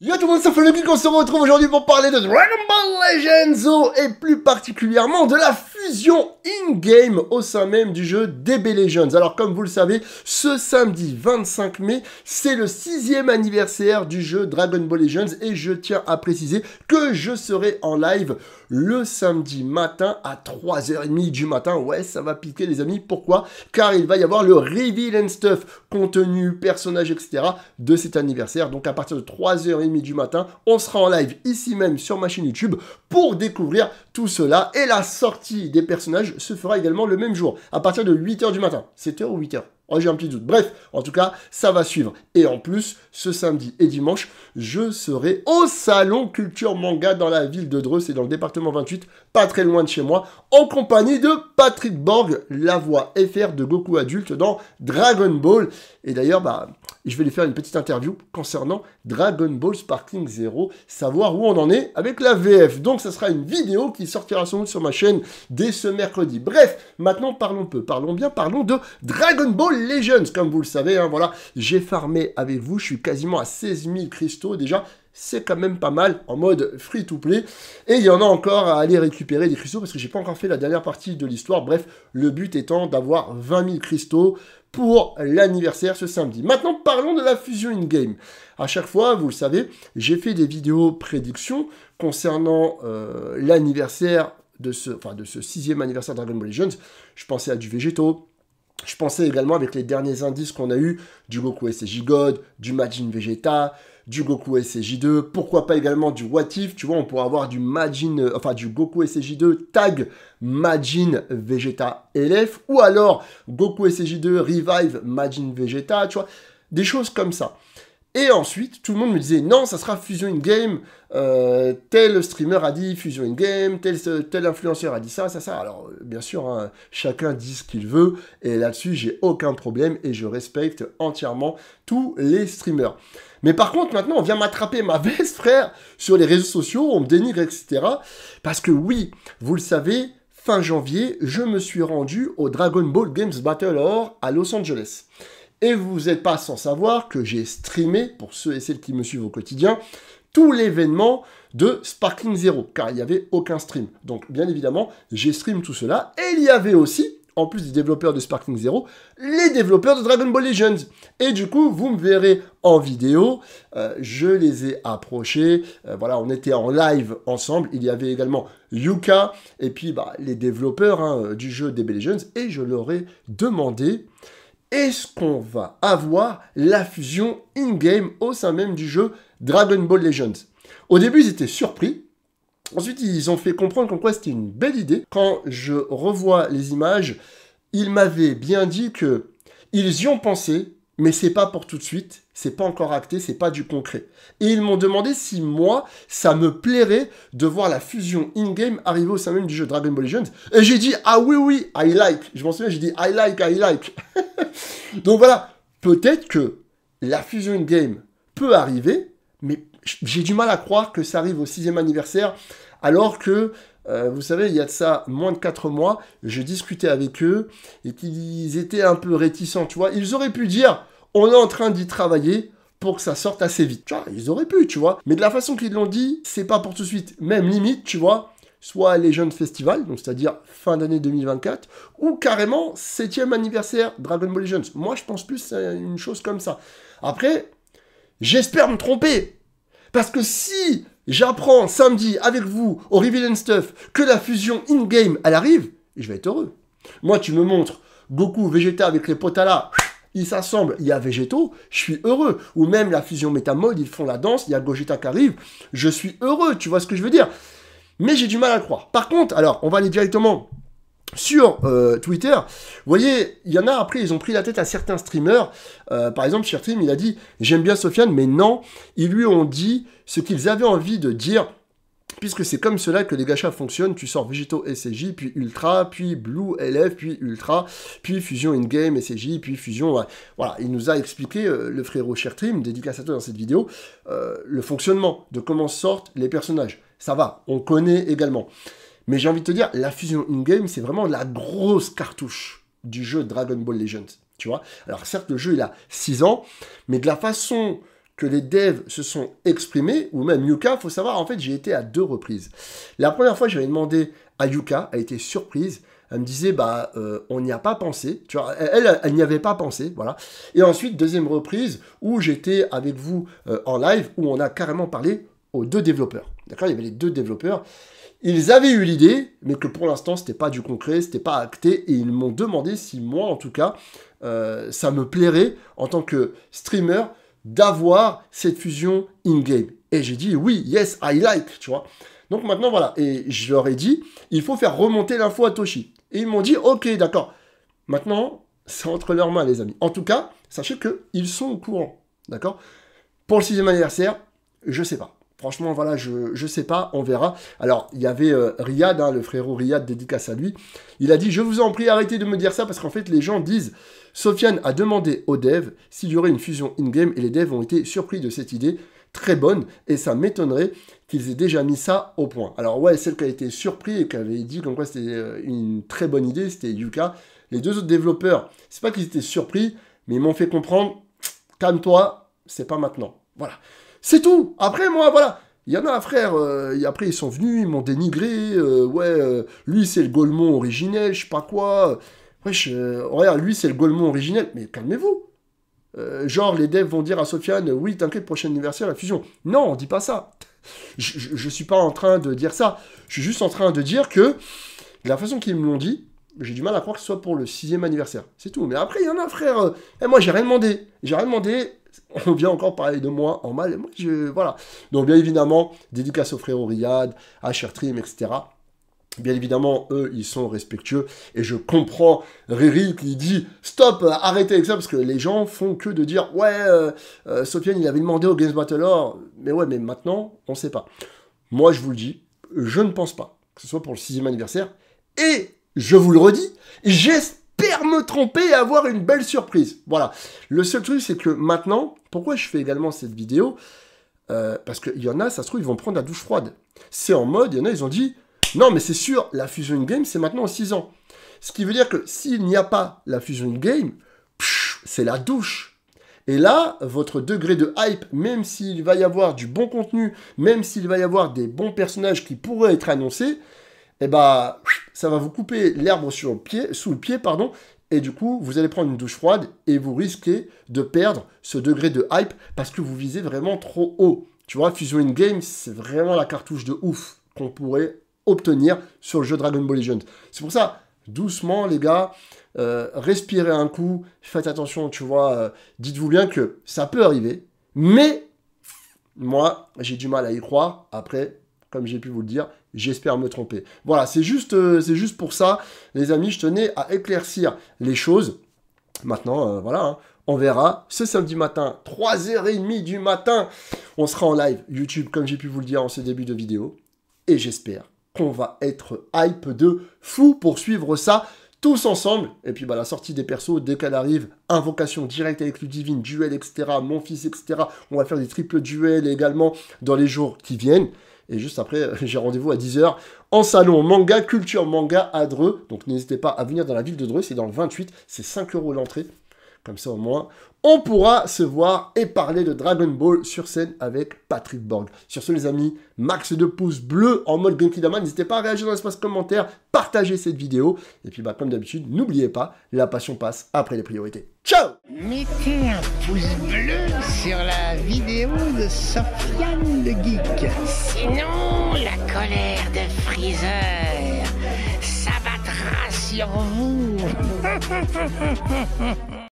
Yo tout le monde, c'est clic, on se retrouve aujourd'hui pour parler de Dragon Ball Legends et plus particulièrement de la fusion in-game au sein même du jeu DB Legends. Alors comme vous le savez, ce samedi 25 mai, c'est le sixième anniversaire du jeu Dragon Ball Legends et je tiens à préciser que je serai en live le samedi matin à 3h30 du matin. Ouais, ça va piquer les amis, pourquoi Car il va y avoir le reveal and stuff, contenu, personnage, etc. de cet anniversaire. Donc à partir de 3h30, du matin. On sera en live ici même sur ma chaîne YouTube pour découvrir tout cela. Et la sortie des personnages se fera également le même jour, à partir de 8h du matin. 7h ou 8h Oh, j'ai un petit doute. Bref, en tout cas, ça va suivre. Et en plus, ce samedi et dimanche, je serai au Salon Culture Manga dans la ville de Dreux, et dans le département 28, pas très loin de chez moi, en compagnie de Patrick Borg, la voix FR de Goku adulte dans Dragon Ball. Et d'ailleurs, bah, je vais lui faire une petite interview concernant Dragon Ball Sparking Zero, savoir où on en est avec la VF. Donc, ça sera une vidéo qui sortira sur ma chaîne dès ce mercredi. Bref, maintenant parlons peu, parlons bien, parlons de Dragon Ball Legends. Comme vous le savez, hein, voilà, j'ai farmé avec vous, je suis quasiment à 16 000 cristaux déjà. C'est quand même pas mal en mode free to play. Et il y en a encore à aller récupérer des cristaux parce que j'ai pas encore fait la dernière partie de l'histoire. Bref, le but étant d'avoir 20 000 cristaux pour l'anniversaire ce samedi. Maintenant, parlons de la fusion in-game. À chaque fois, vous le savez, j'ai fait des vidéos prédictions concernant euh, l'anniversaire de ce, enfin, de ce sixième anniversaire de Dragon Ball Legends. Je pensais à du végétaux, je pensais également avec les derniers indices qu'on a eu du Goku SCJ God, du Majin Vegeta, du Goku SCJ2, pourquoi pas également du What tu vois, on pourrait avoir du Majin, euh, enfin du Goku SCJ2 tag Majin Vegeta LF, ou alors Goku SCJ2 revive Majin Vegeta, tu vois, des choses comme ça. Et ensuite, tout le monde me disait non, ça sera Fusion in Game. Euh, tel streamer a dit Fusion in Game, tel, influenceur a dit ça, ça, ça. Alors, euh, bien sûr, hein, chacun dit ce qu'il veut. Et là-dessus, j'ai aucun problème et je respecte entièrement tous les streamers. Mais par contre, maintenant, on vient m'attraper ma veste, frère, sur les réseaux sociaux, on me dénigre, etc. Parce que oui, vous le savez, fin janvier, je me suis rendu au Dragon Ball Games Battle Or à Los Angeles. Et vous n'êtes pas sans savoir que j'ai streamé, pour ceux et celles qui me suivent au quotidien, tout l'événement de Sparkling Zero, car il n'y avait aucun stream. Donc bien évidemment, j'ai stream tout cela, et il y avait aussi, en plus des développeurs de Sparkling Zero, les développeurs de Dragon Ball Legends. Et du coup, vous me verrez en vidéo, euh, je les ai approchés, euh, voilà, on était en live ensemble, il y avait également Yuka, et puis bah, les développeurs hein, euh, du jeu DB Legends, et je leur ai demandé est-ce qu'on va avoir la fusion in-game au sein même du jeu Dragon Ball Legends Au début, ils étaient surpris. Ensuite, ils ont fait comprendre qu'en quoi c'était une belle idée. Quand je revois les images, ils m'avaient bien dit que ils y ont pensé, mais c'est pas pour tout de suite c'est pas encore acté, c'est pas du concret. Et ils m'ont demandé si moi, ça me plairait de voir la fusion in-game arriver au sein même du jeu Dragon Ball Legends. Et j'ai dit, ah oui, oui, I like. Je m'en souviens, j'ai dit, I like, I like. Donc voilà, peut-être que la fusion in-game peut arriver, mais j'ai du mal à croire que ça arrive au sixième anniversaire, alors que euh, vous savez, il y a de ça moins de quatre mois, je discutais avec eux et qu'ils étaient un peu réticents, tu vois. Ils auraient pu dire, on est en train d'y travailler pour que ça sorte assez vite. ils auraient pu, tu vois. Mais de la façon qu'ils l'ont dit, c'est pas pour tout de suite. Même limite, tu vois, soit les jeunes festivals, donc c'est-à-dire fin d'année 2024, ou carrément 7e anniversaire Dragon Ball Legends. Moi, je pense plus à une chose comme ça. Après, j'espère me tromper. Parce que si j'apprends samedi avec vous au Reveal Stuff que la fusion in-game, elle arrive, je vais être heureux. Moi, tu me montres Goku, Vegeta avec les potas ils s'assemblent, il y a Végétaux, je suis heureux. Ou même la fusion métamode, ils font la danse, il y a Gogeta qui arrive, je suis heureux, tu vois ce que je veux dire Mais j'ai du mal à croire. Par contre, alors, on va aller directement sur euh, Twitter, vous voyez, il y en a après, ils ont pris la tête à certains streamers. Euh, par exemple, Shirtim, il a dit J'aime bien Sofiane, mais non. Ils lui ont dit ce qu'ils avaient envie de dire puisque c'est comme cela que les gachas fonctionnent. Tu sors Végétaux SCJ, puis Ultra, puis Blue LF, puis Ultra, puis Fusion In-Game SCJ, puis Fusion. Voilà, il nous a expliqué, euh, le frérot Shertrim, dédicace à toi dans cette vidéo, euh, le fonctionnement de comment sortent les personnages. Ça va, on connaît également. Mais j'ai envie de te dire, la Fusion In-Game, c'est vraiment la grosse cartouche du jeu Dragon Ball Legends. Tu vois Alors certes, le jeu, il a 6 ans, mais de la façon que les devs se sont exprimés, ou même Yuka, il faut savoir, en fait, j'ai été à deux reprises. La première fois, j'avais demandé à Yuka, elle était surprise, elle me disait, bah, euh, on n'y a pas pensé, tu vois, elle, n'y avait pas pensé, voilà. Et ensuite, deuxième reprise, où j'étais avec vous euh, en live, où on a carrément parlé aux deux développeurs, d'accord Il y avait les deux développeurs, ils avaient eu l'idée, mais que pour l'instant, c'était pas du concret, c'était pas acté, et ils m'ont demandé si moi, en tout cas, euh, ça me plairait en tant que streamer d'avoir cette fusion in-game. Et j'ai dit, oui, yes, I like, tu vois. Donc maintenant, voilà. Et je leur ai dit, il faut faire remonter l'info à Toshi. Et ils m'ont dit, ok, d'accord. Maintenant, c'est entre leurs mains, les amis. En tout cas, sachez qu'ils sont au courant, d'accord Pour le sixième anniversaire, je sais pas. Franchement, voilà, je ne sais pas, on verra. Alors, il y avait euh, Riyad, hein, le frérot Riyad, dédicace à lui. Il a dit, je vous en prie, arrêtez de me dire ça, parce qu'en fait, les gens disent, Sofiane a demandé aux devs s'il y aurait une fusion in-game, et les devs ont été surpris de cette idée très bonne, et ça m'étonnerait qu'ils aient déjà mis ça au point. Alors ouais, celle qui a été surpris et qui avait dit comme quoi c'était euh, une très bonne idée, c'était Yuka. Les deux autres développeurs, c'est pas qu'ils étaient surpris, mais ils m'ont fait comprendre, calme-toi, c'est pas maintenant. Voilà. C'est tout. Après, moi, voilà. Il y en a, un frère, euh, et après ils sont venus, ils m'ont dénigré, euh, ouais, euh, lui c'est le Golemon originel, je sais pas quoi. Wesh, regarde, lui c'est le Golemont originel, mais calmez-vous. genre, les devs vont dire à Sofiane, oui, t'inquiète, prochain anniversaire, la fusion. Non, on dit pas ça. Je, ne suis pas en train de dire ça. Je suis juste en train de dire que, de la façon qu'ils me l'ont dit, j'ai du mal à croire que ce soit pour le sixième anniversaire. C'est tout. Mais après, il y en a, un frère. et moi, j'ai rien demandé. J'ai rien demandé on vient encore parler de moi en mal. moi, je, voilà. Donc, bien évidemment, dédicace au frère Riyad, à Chertrim, etc. Bien évidemment, eux, ils sont respectueux. Et je comprends Riri qui dit Stop, arrêtez avec ça, parce que les gens font que de dire Ouais, euh, euh, Sofiane, il avait demandé au Games Or... » Mais ouais, mais maintenant, on ne sait pas. Moi, je vous le dis, je ne pense pas que ce soit pour le sixième anniversaire. Et je vous le redis, j'espère me tromper et avoir une belle surprise. Voilà. Le seul truc, c'est que maintenant, pourquoi je fais également cette vidéo euh, Parce qu'il y en a, ça se trouve, ils vont prendre la douche froide. C'est en mode, il y en a, ils ont dit, non, mais c'est sûr, la Fusion Game, c'est maintenant en 6 ans. Ce qui veut dire que s'il n'y a pas la Fusion Game, c'est la douche. Et là, votre degré de hype, même s'il va y avoir du bon contenu, même s'il va y avoir des bons personnages qui pourraient être annoncés, eh ben, ça va vous couper l'herbe sous le pied, pardon, et du coup, vous allez prendre une douche froide et vous risquez de perdre ce degré de hype parce que vous visez vraiment trop haut. Tu vois, Fusion in Game, c'est vraiment la cartouche de ouf qu'on pourrait obtenir sur le jeu Dragon Ball Legends. C'est pour ça, doucement les gars, euh, respirez un coup, faites attention, tu vois, euh, dites-vous bien que ça peut arriver, mais moi, j'ai du mal à y croire. Après, comme j'ai pu vous le dire, j'espère me tromper. Voilà, c'est juste, euh, juste pour ça, les amis, je tenais à éclaircir les choses. Maintenant, euh, voilà, hein, on verra ce samedi matin, 3h30 du matin, on sera en live YouTube, comme j'ai pu vous le dire en ce début de vidéo. Et j'espère qu'on va être hype de fou pour suivre ça tous ensemble. Et puis bah, la sortie des persos, dès qu'elle arrive, invocation directe avec le divine, duel, etc., mon fils, etc. On va faire des triples duels également dans les jours qui viennent. Et juste après, j'ai rendez-vous à 10h en salon manga, culture manga à Dreux. Donc n'hésitez pas à venir dans la ville de Dreux, c'est dans le 28, c'est 5 euros l'entrée. Comme ça, au moins, on pourra se voir et parler de Dragon Ball sur scène avec Patrick Borg. Sur ce, les amis, max de pouces bleus en mode Dama. N'hésitez pas à réagir dans l'espace commentaire, partagez cette vidéo. Et puis, bah, comme d'habitude, n'oubliez pas, la passion passe après les priorités. Ciao Mettez un pouce bleu sur la vidéo de Sofiane le Geek. Sinon, la colère de Freezer s'abattra sur vous.